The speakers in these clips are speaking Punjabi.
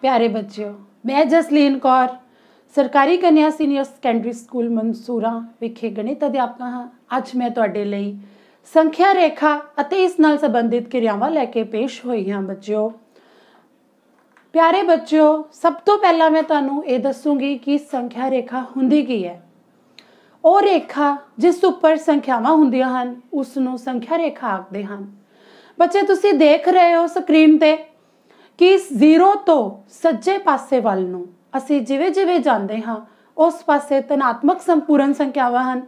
ਪਿਆਰੇ ਬੱਚਿਓ ਮੈਂ ਜਸਲੀਨ ਕੌਰ ਸਰਕਾਰੀ ਕੰਨਿਆ ਸੀਨੀਅਰ ਸੈਕੰਡਰੀ ਸਕੂਲ ਮਨਸੂਰਾ ਵਿਖੇ ਗਣਿਤ ਅਧਿਆਪਕਾ ਹਾਂ ਅੱਜ ਮੈਂ ਤੁਹਾਡੇ ਲਈ ਸੰਖਿਆ ਰੇਖਾ ਅਤੇ ਇਸ ਨਾਲ ਸੰਬੰਧਿਤ ਕਿਰਿਆਵਾਂ ਲੈ ਕੇ ਪੇਸ਼ ਹੋਈ ਹਾਂ ਬੱਚਿਓ ਪਿਆਰੇ ਬੱਚਿਓ ਸਭ ਤੋਂ ਪਹਿਲਾਂ ਮੈਂ ਤੁਹਾਨੂੰ ਇਹ ਦੱਸੂਗੀ ਕਿ ਸੰਖਿਆ ਰੇਖਾ ਹੁੰਦੀ ਕੀ ਹੈ ਉਹ ਰੇਖਾ ਜਿਸ ਉੱਪਰ ਸੰਖਿਆਵਾਂ ਹੁੰਦੀਆਂ ਹਨ ਉਸ ਨੂੰ ਸੰਖਿਆ ਰੇਖਾ ਆਖਦੇ ਹਨ ਬੱਚੇ ਤੁਸੀਂ ਦੇਖ ਰਹੇ ਹੋ ਸਕਰੀਨ ਤੇ ਕਿ 0 ਤੋਂ ਸੱਜੇ ਪਾਸੇ ਵੱਲ ਨੂੰ ਅਸੀਂ ਜਿਵੇਂ-ਜਿਵੇਂ ਜਾਂਦੇ ਹਾਂ ਉਸ ਪਾਸੇ ਧਨਾਤਮਕ ਸੰਪੂਰਨ ਸੰਖਿਆਵਾਂ ਹਨ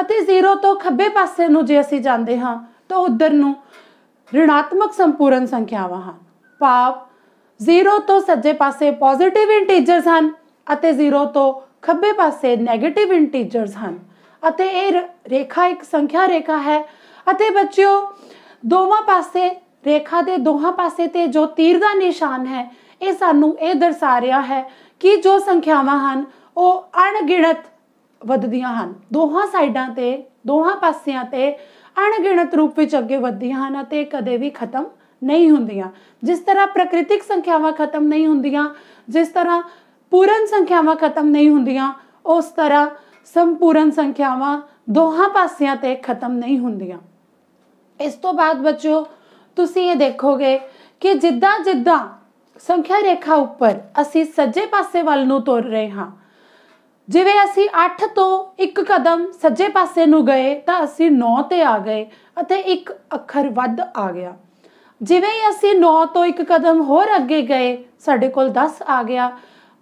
ਅਤੇ 0 ਤੋਂ ਖੱਬੇ ਪਾਸੇ ਨੂੰ ਜੇ ਅਸੀਂ ਜਾਂਦੇ ਹਾਂ ਤਾਂ ਉਧਰ ਨੂੰ ਰਿਣਾਤਮਕ ਸੰਪੂਰਨ ਸੰਖਿਆਵਾਂ ਹਨ ਪਾਪ 0 ਤੋਂ ਸੱਜੇ ਪਾਸੇ ਪੋਜ਼ਿਟਿਵ ਇੰਟੀਜਰਸ ਹਨ ਅਤੇ 0 ਤੋਂ ਖੱਬੇ ਪਾਸੇ 네ਗੇਟਿਵ ਇੰਟੀਜਰਸ ਹਨ ਅਤੇ ਇਹ ਰੇਖਾ ਇੱਕ ਸੰਖਿਆ ਰੇਖਾ ਹੈ ਅਤੇ ਬੱਚਿਓ ਦੋਵਾਂ ਪਾਸੇ ਰੇਖਾ ਦੇ ਦੋਹਾਂ ਪਾਸੇ ਤੇ ਜੋ ਤੀਰ ਦਾ ਨਿਸ਼ਾਨ ਹੈ ਇਹ ਸਾਨੂੰ ਇਹ ਦਰਸਾ ਰਿਹਾ ਹੈ ਕਿ ਜੋ ਸੰਖਿਆਵਾਂ ਹਨ ਉਹ ਅਣਗਿਣਤ ਵੱਧਦੀਆਂ ਹਨ ਦੋਹਾਂ ਸਾਈਡਾਂ ਤੇ ਦੋਹਾਂ ਪਾਸਿਆਂ ਤੇ ਅਣਗਿਣਤ ਰੂਪ ਵਿੱਚ ਅੱਗੇ ਵੱਧਦੀਆਂ ਹਨ ਅਤੇ ਕਦੇ ਵੀ ਖਤਮ ਨਹੀਂ ਹੁੰਦੀਆਂ ਜਿਸ ਤਰ੍ਹਾਂ ਪ੍ਰਕ੍ਰਿਤਿਕ ਸੰਖਿਆਵਾਂ ਖਤਮ ਨਹੀਂ ਹੁੰਦੀਆਂ ਜਿਸ ਤਰ੍ਹਾਂ ਪੂਰਨ ਸੰਖਿਆਵਾਂ ਖਤਮ ਨਹੀਂ ਹੁੰਦੀਆਂ ਉਸ ਤਰ੍ਹਾਂ ਸੰਪੂਰਨ ਸੰਖਿਆਵਾਂ ਦੋਹਾਂ ਪਾਸਿਆਂ ਤੇ ਖਤਮ ਨਹੀਂ ਹੁੰਦੀਆਂ ਇਸ ਤੋਂ ਬਾਅਦ ਬੱਚੋ ਤੁਸੀਂ ਇਹ ਦੇਖੋਗੇ ਕਿ ਜਿੱਦਾਂ ਜਿੱਦਾਂ ਸੰਖਿਆ ਰੇਖਾ ਉੱਪਰ ਅਸੀਂ ਸੱਜੇ ਪਾਸੇ ਵੱਲ ਨੂੰ ਤੁਰ ਰਹੇ ਹਾਂ ਜਿਵੇਂ ਅਸੀਂ 8 ਤੋਂ ਇੱਕ ਕਦਮ ਸੱਜੇ ਪਾਸੇ ਨੂੰ ਗਏ ਤਾਂ ਅਸੀਂ 9 ਤੇ ਆ ਗਏ ਅਤੇ ਇੱਕ ਅੱਖਰ ਵੱਧ ਆ ਗਿਆ ਜਿਵੇਂ ਹੀ ਅਸੀਂ 9 ਤੋਂ ਇੱਕ ਕਦਮ ਹੋਰ ਅੱਗੇ ਗਏ ਸਾਡੇ ਕੋਲ 10 ਆ ਗਿਆ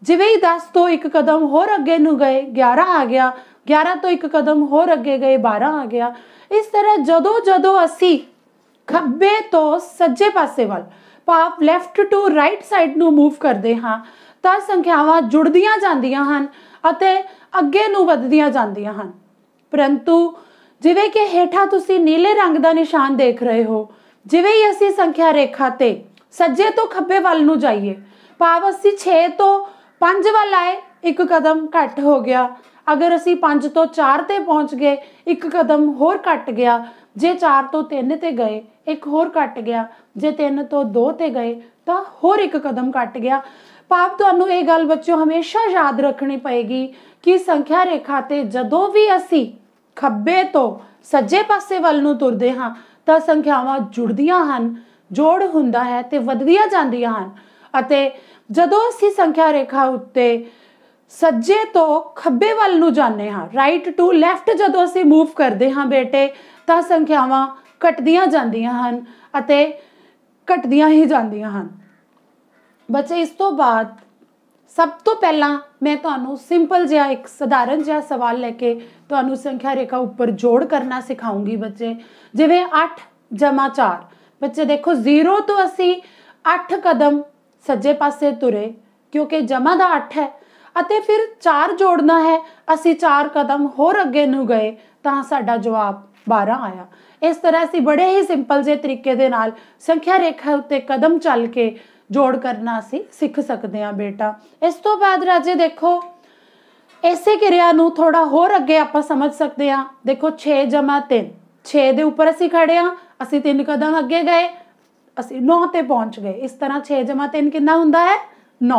ਜਿਵੇਂ ਹੀ 10 ਤੋਂ ਇੱਕ ਕਦਮ ਹੋਰ ਅੱਗੇ ਨੂੰ ਗਏ 11 ਆ ਗਿਆ 11 ਤੋਂ ਇੱਕ ਕਦਮ ਹੋਰ ਅੱਗੇ ਗਏ 12 ਆ ਗਿਆ ਇਸ ਤਰ੍ਹਾਂ ਜਦੋਂ ਜਦੋਂ ਅਸੀਂ ਖੱਬੇ ਤੋਂ ਸੱਜੇ ਪਾਸੇ ਵੱਲ ਭਾਵ ਲੈਫਟ ਟੂ ਰਾਈਟ ਸਾਈਡ ਨੂੰ ਮੂਵ ਕਰਦੇ ਹਾਂ ਤਾਂ ਸੰਖਿਆਵਾਂ ਜੁੜਦੀਆਂ ਜਾਂਦੀਆਂ ਹਨ ਅਤੇ ਅੱਗੇ ਨੂੰ ਵੱਧਦੀਆਂ ਜਾਂਦੀਆਂ ਹਨ ਪਰੰਤੂ ਜਿਵੇਂ ਕਿ ਹੇਠਾਂ ਤੁਸੀਂ ਨੀਲੇ ਰੰਗ ਦਾ ਨਿਸ਼ਾਨ ਦੇਖ ਰਹੇ ਹੋ ਜਿਵੇਂ ਹੀ ਅਸੀਂ ਸੰਖਿਆ ਰੇਖਾ ਤੇ ਸੱਜੇ ਤੋਂ ਖੱਬੇ ਵੱਲ ਨੂੰ ਜਾਈਏ ਭਾਵ ਅਸੀਂ 6 ਤੋਂ 5 ਵੱਲ ਆਏ ਇੱਕ ਕਦਮ ਘੱਟ ਹੋ ਗਿਆ ਅਗਰ ਅਸੀਂ 5 ਤੋਂ 4 ਤੇ ਪਹੁੰਚ ਗਏ ਇੱਕ ਕਦਮ ਹੋਰ ਘੱਟ ਗਿਆ ਜੇ 4 ਤੋਂ 3 ਤੇ ਗਏ ਇੱਕ ਹੋਰ ਕੱਟ ਗਿਆ ਜੇ 3 ਤੋਂ 2 ਤੇ ਗਏ ਤਾਂ ਹੋਰ ਇੱਕ ਕਦਮ ਕੱਟ ਗਿਆ ਪਾਪ ਤੁਹਾਨੂੰ ਇਹ ਗੱਲ ਬੱਚਿਓ ਹਮੇਸ਼ਾ ਯਾਦ ਰੱਖਣੀ ਪਏਗੀ ਕਿ ਸੰਖਿਆ ਰੇਖਾ ਤੇ ਜਦੋਂ ਵੀ ਅਸੀਂ ਖੱਬੇ ਤੋਂ ਸੱਜੇ ਪਾਸੇ ਵੱਲ ਨੂੰ ਤੁਰਦੇ ਹਾਂ ਤਾਂ ਸੰਖਿਆਵਾਂ ਜੁੜਦੀਆਂ ਹਨ ਜੋੜ ਹੁੰਦਾ ਹੈ ਤੇ ਵਧਦੀਆਂ ਜਾਂਦੀਆਂ ਹਨ ਅਤੇ ਜਦੋਂ ਅਸੀਂ ਸੰਖਿਆ ਰੇਖਾ ਉੱਤੇ ਸੱਜੇ ਤੋਂ ਖੱਬੇ ਵੱਲ ਨੂੰ ਜਾਂਦੇ ਹਾਂ ਰਾਈਟ ਟੂ ਲੈਫਟ ਜਦੋਂ ਅਸੀਂ ਮੂਵ ਕਰਦੇ ਹਾਂ ਬੇਟੇ ਤਾਂ ਸੰਖਿਆਵਾਂ ਘਟਦੀਆਂ ਜਾਂਦੀਆਂ ਹਨ ਅਤੇ ਘਟਦੀਆਂ ਹੀ ਜਾਂਦੀਆਂ ਹਨ ਬੱਚੇ ਇਸ ਤੋਂ ਬਾਅਦ ਸਭ ਤੋਂ ਪਹਿਲਾਂ ਮੈਂ ਤੁਹਾਨੂੰ ਸਿੰਪਲ ਜਿਹਾ ਇੱਕ ਸਧਾਰਨ ਜਿਹਾ ਸਵਾਲ ਲੈ ਕੇ ਤੁਹਾਨੂੰ ਸੰਖਿਆ ਰੇਖਾ ਉੱਪਰ ਜੋੜ ਕਰਨਾ ਸਿਖਾਉਂਗੀ ਬੱਚੇ ਜਿਵੇਂ 8 4 ਬੱਚੇ ਦੇਖੋ 0 ਤੋਂ ਅਸੀਂ 8 ਕਦਮ ਸੱਜੇ ਪਾਸੇ ਤੁਰੇ ਕਿਉਂਕਿ ਜਮਾ ਦਾ 8 ਹੈ ਅਤੇ ਫਿਰ 4 ਜੋੜਨਾ ਹੈ ਅਸੀਂ 4 ਕਦਮ ਹੋਰ ਅੱਗੇ ਨੂੰ ਗਏ ਤਾਂ ਸਾਡਾ ਜਵਾਬ 12 ਆਇਆ ਇਸ ਤਰ੍ਹਾਂ ਅਸੀਂ ਬੜੇ ਹੀ ਸਿੰਪਲ ਜੇ ਤਰੀਕੇ ਦੇ ਨਾਲ ਸੰਖਿਆ ਰੇਖਾ ਉੱਤੇ ਕਦਮ ਚੱਲ ਕੇ ਜੋੜ ਕਰਨਾ ਅਸੀਂ ਸਿੱਖ ਸਕਦੇ ਹਾਂ ਬੇਟਾ ਇਸ ਤੋਂ ਬਾਅਦ ਰਾਜੇ ਦੇਖੋ ਇਸੇ ਕਿਰਿਆ ਨੂੰ ਥੋੜਾ ਹੋਰ ਅੱਗੇ ਆਪਾਂ ਸਮਝ ਸਕਦੇ ਹਾਂ ਦੇਖੋ 6 3 6 ਦੇ ਉੱਪਰ ਅਸੀਂ ਖੜੇ ਹਾਂ ਅਸੀਂ ਤਿੰਨ ਕਦਮ ਅੱਗੇ ਗਏ ਅਸੀਂ 9 ਤੇ ਪਹੁੰਚ ਗਏ ਇਸ ਤਰ੍ਹਾਂ 6 3 ਕਿੰਨਾ ਹੁੰਦਾ ਹੈ 9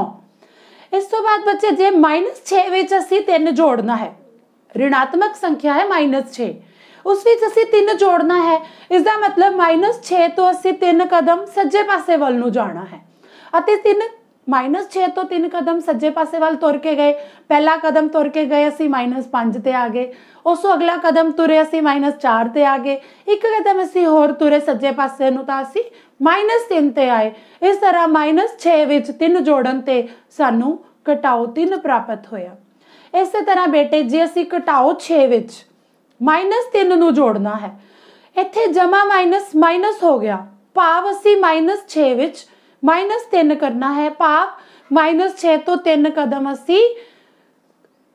ਇਸ ਤੋਂ ਬਾਅਦ ਬੱਚੇ ਜੇ -6 ਵਿੱਚ ਅਸੀਂ 3 ਜੋੜਨਾ ਹੈ ਰਿਣਾਤਮਕ ਸੰਖਿਆ ਹੈ -6 ਉਸ ਵਿੱਚ ਅਸੀਂ 3 ਜੋੜਨਾ ਹੈ ਇਸ ਦਾ ਮਤਲਬ -6 ਤੋਂ ਅਸੀਂ 3 ਕਦਮ ਸੱਜੇ ਪਾਸੇ ਵੱਲ ਨੂੰ ਜਾਣਾ ਹੈ ਅਤੇ 3 -6 ਤੋਂ 3 ਕਦਮ ਸੱਜੇ ਪਾਸੇ ਵੱਲ ਤੁਰ ਕੇ ਗਏ ਪਹਿਲਾ ਕਦਮ ਤੁਰ ਕੇ ਗਏ ਅਸੀਂ -5 ਤੇ ਆ ਗਏ ਉਸ ਤੋਂ ਅਗਲਾ ਕਦਮ ਤੁਰੇ ਅਸੀਂ -4 ਤੇ ਆ ਗਏ ਇੱਕ ਕਦਮ ਅਸੀਂ ਹੋਰ ਤੁਰੇ ਸੱਜੇ ਪਾਸੇ ਨੂੰ ਤਾਂ ਅਸੀਂ -3 ਤੇ ਆਏ ਇਸ ਤਰ੍ਹਾਂ -6 ਵਿੱਚ 3 ਜੋੜਨ ਤੇ ਸਾਨੂੰ ਘਟਾਓ 3 ਪ੍ਰਾਪਤ ਹੋਇਆ ਇਸੇ ਤਰ੍ਹਾਂ ਬੇਟੇ ਜੇ ਅਸੀਂ ਘਟਾਓ 6 ਵਿੱਚ -3 ਨੂੰ ਜੋੜਨਾ ਹੈ ਇੱਥੇ ਜਮਾ ਮਾਈਨਸ ਮਾਈਨਸ ਹੋ ਗਿਆ ਭਾਵ ਅਸੀਂ -6 ਵਿੱਚ -3 ਕਰਨਾ ਹੈ ਭਾਵ -6 ਤੋਂ 3 ਕਦਮ ਅਸੀਂ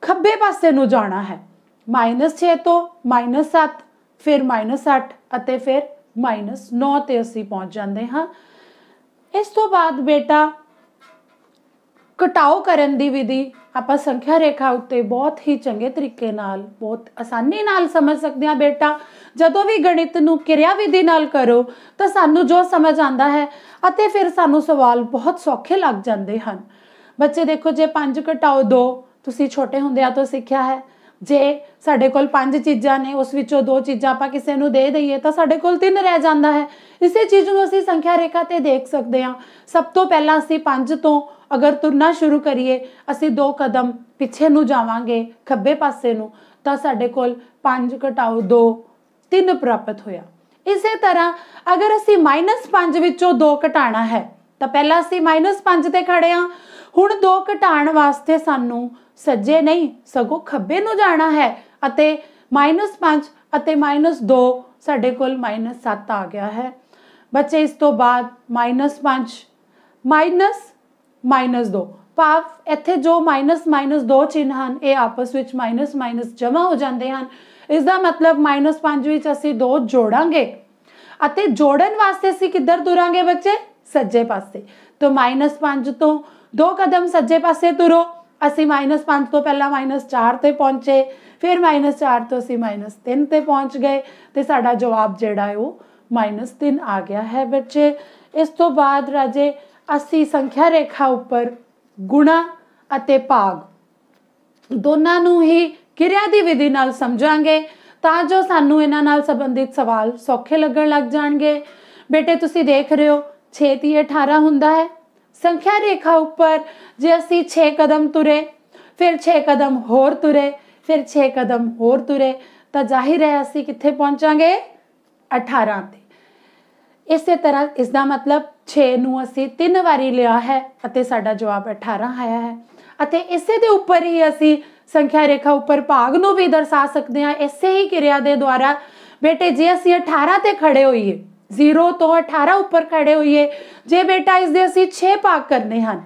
ਖੱਬੇ ਪਾਸੇ ਨੂੰ ਜਾਣਾ ਹੈ -6 ਤੋਂ -7 ਫਿਰ -8 ਅਤੇ ਫਿਰ 9 ਤੇ ਅਸੀਂ ਪਹੁੰਚ ਜਾਂਦੇ ਹਾਂ ਇਸ ਤੋਂ ਬਾਅਦ ਬੇਟਾ ਕਟਾਓ ਕਰਨ ਦੀ ਵਿਧੀ ਆਪਾਂ ਸੰਖਿਆ ਰੇਖਾ ਉੱਤੇ ਬਹੁਤ ਹੀ ਚੰਗੇ ਤਰੀਕੇ ਨਾਲ ਬਹੁਤ ਆਸਾਨੀ ਨਾਲ ਸਮਝ ਸਕਦੇ ਹਾਂ ਬੇਟਾ ਜਦੋਂ ਵੀ ਗਣਿਤ ਨੂੰ ਕਿਰਿਆ ਵਿਧੀ ਨਾਲ ਕਰੋ ਤਾਂ ਸਾਨੂੰ ਜੋ ਸਮਝ ਆਂਦਾ ਹੈ ਅਤੇ ਫਿਰ ਸਾਨੂੰ ਸਵਾਲ ਬਹੁਤ ਸੌਖੇ ਲੱਗ ਜਾਂਦੇ ਹਨ ਬੱਚੇ ਦੇਖੋ ਜੇ 5 ਘਟਾਓ 2 ਤੁਸੀਂ ਛੋਟੇ ਆ ਤੋਂ ਸਿੱਖਿਆ ਹੈ ਜੇ ਸਾਡੇ ਕੋਲ ਪੰਜ ਚੀਜ਼ਾਂ ਨੇ ਉਸ ਵਿੱਚੋਂ ਦੋ ਚੀਜ਼ਾਂ ਆਪਾਂ ਕਿਸੇ ਨੂੰ ਦੇ ਦਈਏ ਤਾਂ ਸਾਡੇ ਕੋਲ ਤਿੰਨ ਰਹਿ ਜਾਂਦਾ ਹੈ ਇਸੇ ਚੀਜ਼ ਨੂੰ ਅਸੀਂ ਸੰਖਿਆ ਰੇਖਾ ਤੇ ਦੇਖ ਸਕਦੇ ਹਾਂ ਸਭ ਤੋਂ ਪਹਿਲਾਂ ਅਸੀਂ ਪੰਜ ਤੋਂ ਅਗਰ ਤੁਰਨਾ ਸ਼ੁਰੂ ਕਰੀਏ ਅਸੀਂ ਦੋ ਕਦਮ ਪਿੱਛੇ ਨੂੰ ਜਾਵਾਂਗੇ ਖੱਬੇ ਪਾਸੇ ਨੂੰ ਤਾਂ ਸਾਡੇ ਕੋਲ 5 ਘਟਾਓ 2 3 ਪ੍ਰਾਪਤ ਹੋਇਆ ਇਸੇ ਤਰ੍ਹਾਂ ਅਗਰ ਅਸੀਂ -5 ਵਿੱਚੋਂ 2 ਘਟਾਣਾ ਹੈ ਤਾਂ ਪਹਿਲਾਂ ਅਸੀਂ -5 ਤੇ ਖੜੇ ਹਾਂ ਹੁਣ 2 ਘਟਾਣ ਵਾਸਤੇ ਸਾਨੂੰ ਸੱਜੇ ਨਹੀਂ ਸਗੋਂ ਖੱਬੇ ਨੂੰ ਜਾਣਾ ਹੈ ਅਤੇ -5 ਅਤੇ -2 ਸਾਡੇ ਕੋਲ -7 ਆ ਗਿਆ ਹੈ ਬੱਚੇ ਇਸ ਤੋਂ ਬਾਅਦ -5 ਮਾਈਨਸ -2 ਭਾਵ ਇੱਥੇ ਜੋ ਮਾਈਨਸ ਮਾਈਨਸ 2 ਚਿੰਨ੍ਹ ਹਨ ਇਹ ਆਪਸ ਵਿੱਚ ਮਾਈਨਸ ਮਾਈਨਸ ਜਮਾ ਹੋ ਜਾਂਦੇ ਹਨ ਇਸ ਦਾ ਮਤਲਬ -5 ਵਿੱਚ ਅਸੀਂ 2 ਜੋੜਾਂਗੇ ਅਤੇ ਜੋੜਨ ਵਾਸਤੇ ਅਸੀਂ ਕਿੱਧਰ ਤੁਰਾਂਗੇ ਬੱਚੇ ਸੱਜੇ ਪਾਸੇ ਤੋਂ -5 ਤੋਂ 2 ਕਦਮ ਸੱਜੇ ਪਾਸੇ ਤੁਰੋ ਅਸੀਂ -5 ਤੋਂ ਪਹਿਲਾਂ -4 ਤੇ ਪਹੁੰਚੇ ਫਿਰ -4 ਤੋਂ ਅਸੀਂ -3 ਤੇ ਪਹੁੰਚ ਗਏ ਤੇ ਸਾਡਾ ਜਵਾਬ ਜਿਹੜਾ ਹੈ ਉਹ -3 ਆ ਗਿਆ ਹੈ ਬੱਚੇ ਇਸ ਤੋਂ ਬਾਅਦ ਰਾਜੇ ਅਸੀਂ ਸੰਖਿਆ ਰੇਖਾ ਉੱਪਰ ਗੁਣਾ ਅਤੇ ਭਾਗ ਦੋਨਾਂ ਨੂੰ ਹੀ ਕਿਰਿਆ ਦੀ ਵਿਧੀ ਨਾਲ ਸਮਝਾਂਗੇ ਤਾਂ ਜੋ ਸਾਨੂੰ ਇਹਨਾਂ ਨਾਲ ਸੰਬੰਧਿਤ ਸਵਾਲ ਸੌਖੇ ਲੱਗਣ ਲੱਗ ਜਾਣਗੇ ਬੇਟੇ ਤੁਸੀਂ ਦੇਖ ਰਹੇ ਹੋ 6 18 ਹੁੰਦਾ ਹੈ ਸੰਖਿਆ ਰੇਖਾ ਉੱਪਰ ਜੇ ਅਸੀਂ 6 ਕਦਮ ਤੁਰੇ ਫਿਰ 6 ਕਦਮ ਹੋਰ ਤੁਰੇ ਫਿਰ 6 ਕਦਮ ਹੋਰ ਤੁਰੇ ਤਾਂ ਜ਼ਾਹਿਰ ਹੈ ਅਸੀਂ ਕਿੱਥੇ ਪਹੁੰਚਾਂਗੇ 18 ਤੇ ਇਸੇ ਤਰ੍ਹਾਂ ਇਸ ਦਾ ਮਤਲਬ 6 ਨੂੰ ਅਸੀਂ ਤਿੰਨ ਵਾਰੀ ਲਿਆ ਹੈ ਅਤੇ ਸਾਡਾ ਜਵਾਬ 18 ਆਇਆ ਹੈ ਅਤੇ ਇਸੇ ਦੇ ਉੱਪਰ ਹੀ ਅਸੀਂ ਸੰਖਿਆ ਰੇਖਾ ਉੱਪਰ ਭਾਗ ਨੂੰ ਵੀ ਦਰਸਾ ਸਕਦੇ ਹਾਂ ਇਸੇ ਹੀ ਕਿਰਿਆ ਦੇ ਦੁਆਰਾ ਬੇਟੇ ਜੇ ਅਸੀਂ 18 ਤੇ ਖੜੇ ਹੋਈਏ 0 ਤੋਂ 18 ਉੱਪਰ ਖੜੇ ਹੋਈਏ ਜੇ ਬੇਟਾ ਇਸ ਦੇ ਅਸੀਂ 6 ਭਾਗ ਕਰਨੇ ਹਨ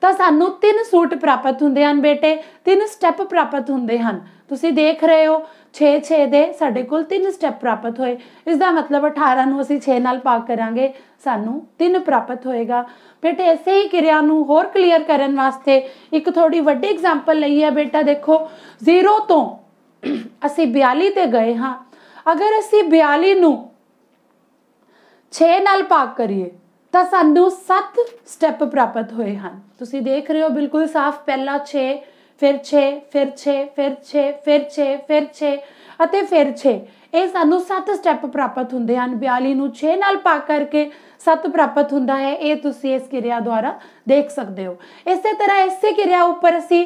ਤਾਂ ਸਾਨੂੰ ਤਿੰਨ ਸੂਟ ਪ੍ਰਾਪਤ ਹੁੰਦੇ ਹਨ ਬੇਟੇ ਤਿੰਨ ਸਟੈਪ ਪ੍ਰਾਪਤ ਹੁੰਦੇ ਹਨ ਤੁਸੀਂ ਦੇਖ ਰਹੇ ਹੋ 6 6 ਦੇ ਸਾਡੇ ਕੋਲ ਤਿੰਨ ਸਟੈਪ ਪ੍ਰਾਪਤ ਹੋਏ ਇਸ ਦਾ ਮਤਲਬ 18 ਨੂੰ ਅਸੀਂ 6 ਨਾਲ ਭਾਗ ਕਰਾਂਗੇ ਸਾਨੂੰ ਤਿੰਨ ਪ੍ਰਾਪਤ ਹੋਏਗਾ ਬੇਟੇ ਐਸੇ ਹੀ ਕਿਰਿਆ ਨੂੰ ਹੋਰ ਕਲੀਅਰ ਕਰਨ ਵਾਸਤੇ ਇੱਕ ਥੋੜੀ ਵੱਡੀ ਐਗਜ਼ਾਮਪਲ ਲਈ ਹੈ ਬੇਟਾ ਦੇਖੋ 0 ਤੋਂ ਅਸੀਂ 42 ਤੇ ਗਏ ਹਾਂ ਅਗਰ ਅਸੀਂ 42 ਨੂੰ 6 ਨਾਲ ਭਾਗ ਕਰੀਏ ਤਾਂ ਸਾਨੂੰ 7 ਸਟੈਪ ਪ੍ਰਾਪਤ ਹੋਏ ਹਨ ਤੁਸੀਂ ਦੇਖ ਰਹੇ ਹੋ ਬਿਲਕੁਲ ਸਾਫ਼ ਪਹਿਲਾ 6 ਫਿਰ 6 ਫਿਰ 6 ਫਿਰ 6 ਫਿਰ 6 ਫਿਰ 6 ਅਤੇ ਫਿਰ 6 ਇਹ ਸਾਨੂੰ 7 ਸਟੈਪ ਪ੍ਰਾਪਤ ਹੁੰਦੇ ਹਨ 42 ਨੂੰ 6 ਨਾਲ ਭਾਗ ਕਰਕੇ 7 ਪ੍ਰਾਪਤ ਹੁੰਦਾ ਹੈ ਇਹ ਤੁਸੀਂ ਇਸ ਕਿਰਿਆ ਦੁਆਰਾ ਦੇਖ ਸਕਦੇ ਹੋ ਇਸੇ ਤਰ੍ਹਾਂ ਇਸੇ ਕਿਰਿਆ ਉੱਪਰ ਅਸੀਂ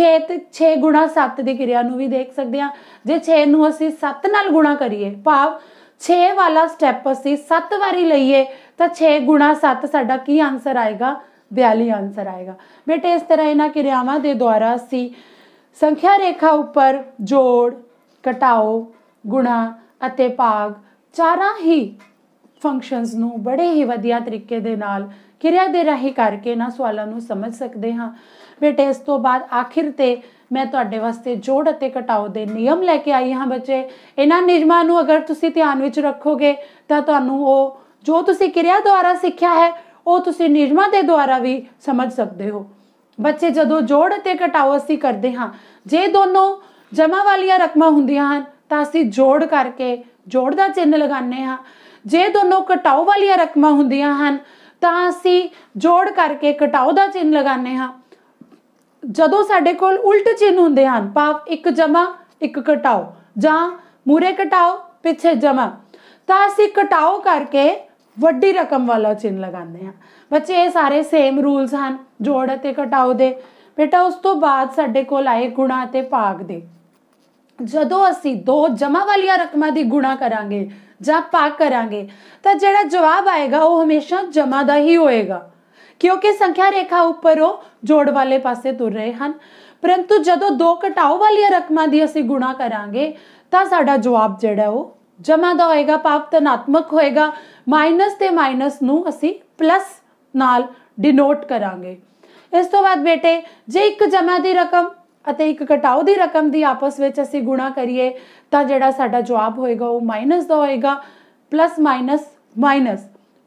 6 ਤੇ 6 7 ਦੀ ਕਿਰਿਆ ਨੂੰ ਵੀ ਦੇਖ ਸਕਦੇ ਹਾਂ ਜੇ 6 ਨੂੰ ਅਸੀਂ 7 ਨਾਲ ਗੁਣਾ ਕਰੀਏ ਭਾਵ 6 ਵਾਲਾ ਸਟੈਪ ਅਸੀਂ 7 ਵਾਰੀ ਲਈਏ ਤਾਂ 6 7 ਸਾਡਾ ਕੀ ਆਨਸਰ ਆਏਗਾ 42 ਆਨਸਰ ਆਏਗਾ ਬੇਟੇ ਇਸ ਤਰ੍ਹਾਂ ਇਹਨਾਂ ਕਿਰਿਆਵਾਂ ਦੇ ਦੁਆਰਾ ਅਸੀਂ ਸੰਖਿਆ ਰੇਖਾ ਉੱਪਰ ਜੋੜ ਘਟਾਓ ਗੁਣਾ ਅਤੇ ਭਾਗ ਚਾਰਾਂ ਹੀ ਫੰਕਸ਼ਨਸ ਨੂੰ ਬੜੇ ਹੀ ਵਧੀਆ ਤਰੀਕੇ ਦੇ ਨਾਲ ਕਿਰਿਆ ਦੇ ਰਾਹੀਂ ਕਰਕੇ ਨਾ ਸਵਾਲਾਂ ਨੂੰ ਸਮਝ ਸਕਦੇ ਹਾਂ ਬੇਟੇ ਇਸ ਤੋਂ ਬਾਅਦ ਆਖਿਰ ਤੇ ਮੈਂ ਤੁਹਾਡੇ ਵਾਸਤੇ ਜੋੜ ਅਤੇ ਘਟਾਓ ਦੇ ਨਿਯਮ ਲੈ ਕੇ ਆਈ ਹਾਂ ਬੱਚੇ ਇਹਨਾਂ ਨਿਯਮਾਂ ਨੂੰ ਅਗਰ ਤੁਸੀਂ ਧਿਆਨ ਵਿੱਚ ਰੱਖੋਗੇ ਤਾਂ ਤੁਹਾਨੂੰ ਉਹ ਜੋ ਤੁਸੀਂ ਕਿਰਿਆ ਦੁਆਰਾ ਸਿੱਖਿਆ ਹੈ ਉਹ ਤੁਸੀਂ ਨਿਯਮਾਂ ਦੇ ਦੁਆਰਾ ਵੀ ਸਮਝ ਸਕਦੇ ਹੋ ਬੱਚੇ ਜਦੋਂ ਜੋੜ ਅਤੇ ਘਟਾਓ ਅਸੀਂ ਕਰਦੇ ਹਾਂ ਜੇ ਦੋਨੋਂ ਜਮਾ ਵਾਲੀਆਂ ਰਕਮਾਂ ਹੁੰਦੀਆਂ ਹਨ ਤਾਂ ਅਸੀਂ ਜੋੜ ਕਰਕੇ ਜੋੜ ਦਾ ਚਿੰਨ ਲਗਾਉਂਦੇ ਹਾਂ ਜੇ ਦੋਨੋਂ ਘਟਾਓ ਵਾਲੀਆਂ ਰਕਮਾਂ ਹੁੰਦੀਆਂ ਹਨ ਤਾਂ ਅਸੀਂ ਜੋੜ ਕਰਕੇ ਘਟਾਓ ਦਾ ਚਿੰਨ ਲਗਾਉਂਦੇ ਹਾਂ ਜਦੋਂ ਸਾਡੇ ਕੋਲ ਉਲਟ ਚਿੰਨ ਹੁੰਦੇ ਹਨ ਭਾਵ ਇੱਕ ਜਮਾ ਇੱਕ ਘਟਾਓ ਜਾਂ ਮੂਰੇ ਘਟਾਓ ਪਿੱਛੇ ਜਮਾ ਤਾਂ ਅਸੀਂ ਘਟਾਓ ਕਰਕੇ ਵੱਡੀ ਰਕਮ ਵਾਲਾ ਚਿੰਨ ਲਗਾਉਂਦੇ ਹਾਂ ਬੱਚੇ ਇਹ ਸਾਰੇ ਸੇਮ ਰੂਲਸ ਹਨ ਜੋੜ ਅਤੇ ਘਟਾਓ ਦੇ ਬੇਟਾ ਉਸ ਤੋਂ ਬਾਅਦ ਸਾਡੇ ਕੋਲ ਆਏ ਗੁਣਾ ਤੇ ਭਾਗ ਦੇ ਜਦੋਂ ਅਸੀਂ ਦੋ ਜਮਾ ਵਾਲੀਆਂ ਰਕਮਾਂ ਦੀ ਗੁਣਾ ਕਰਾਂਗੇ ਜਾਂ ਭਾਗ ਕਰਾਂਗੇ ਤਾਂ ਜਿਹੜਾ ਜਵਾਬ ਆਏਗਾ ਉਹ ਹਮੇਸ਼ਾ ਜਮਾ ਦਾ ਹੀ ਹੋਏਗਾ ਕਿਉਂਕਿ ਸੰਖਿਆ ਰੇਖਾ ਉੱਪਰ ਉਹ ਜੋੜ ਵਾਲੇ ਪਾਸੇ ਤੁਰ ਰਹੇ ਹਨ ਪਰੰਤੂ ਜਦੋਂ ਦੋ ਘਟਾਓ ਵਾਲੀਆਂ ਰਕਮਾਂ ਦੀ ਅਸੀਂ ਗੁਣਾ ਕਰਾਂਗੇ ਤਾਂ ਸਾਡਾ ਜਵਾਬ ਜਿਹੜਾ ਉਹ ਜਮਾ ਦਾ ਹੋਏਗਾ ਪਾਪ ਤਨਾਤਮਕ ਹੋਏਗਾ ਮਾਈਨਸ ਤੇ ਮਾਈਨਸ ਨੂੰ ਅਸੀਂ ਪਲੱਸ ਨਾਲ ਡਿਨੋਟ ਕਰਾਂਗੇ ਇਸ ਤੋਂ ਬਾਅਦ ਬੇਟੇ ਜੇ ਇੱਕ ਜਮਾ ਦੀ ਰਕਮ ਅਤੇ ਇੱਕ ਘਟਾਓ ਦੀ ਰਕਮ ਦੀ ਆਪਸ ਵਿੱਚ ਅਸੀਂ ਗੁਣਾ ਕਰੀਏ ਤਾਂ ਜਿਹੜਾ ਸਾਡਾ ਜਵਾਬ ਹੋਏਗਾ ਉਹ ਮਾਈਨਸ ਦਾ ਹੋਏਗਾ ਪਲੱਸ ਮਾਈਨਸ ਮਾਈਨਸ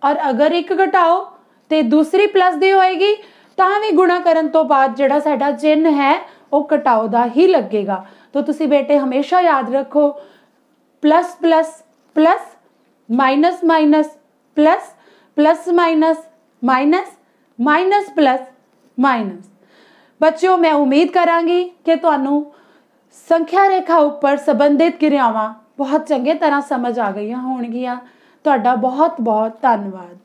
ਔਰ ਅਗਰ ਇੱਕ ਘਟਾਓ ਤੇ ਦੂਸਰੀ ਪਲੱਸ ਦੀ ਹੋਏਗੀ ਤਾਂ ਵੀ ਗੁਣਾ ਕਰਨ ਤੋਂ ਬਾਅਦ ਜਿਹੜਾ ਸਾਡਾ ਚਿੰਨ ਹੈ ਉਹ ਘਟਾਓ ਦਾ ਹੀ ਲੱਗੇਗਾ ਤਾਂ ਤੁਸੀਂ ਬੇਟੇ ਹਮੇਸ਼ਾ ਯਾਦ ਰੱਖੋ plus plus plus minus minus plus plus minus minus minus plus minus ਬੱਚਿਓ ਮੈਂ ਉਮੀਦ ਕਰਾਂਗੀ ਕਿ ਤੁਹਾਨੂੰ ਸੰਖਿਆ ਰੇਖਾ ਉੱਪਰ ਸੰਬੰਧਿਤ ਕਿਰਿਆਵਾਂ ਬਹੁਤ ਚੰਗੇ ਤਰ੍ਹਾਂ ਸਮਝ ਆ ਗਈਆਂ ਹੋਣਗੀਆਂ ਤੁਹਾਡਾ ਬਹੁਤ ਬਹੁਤ ਧੰਨਵਾਦ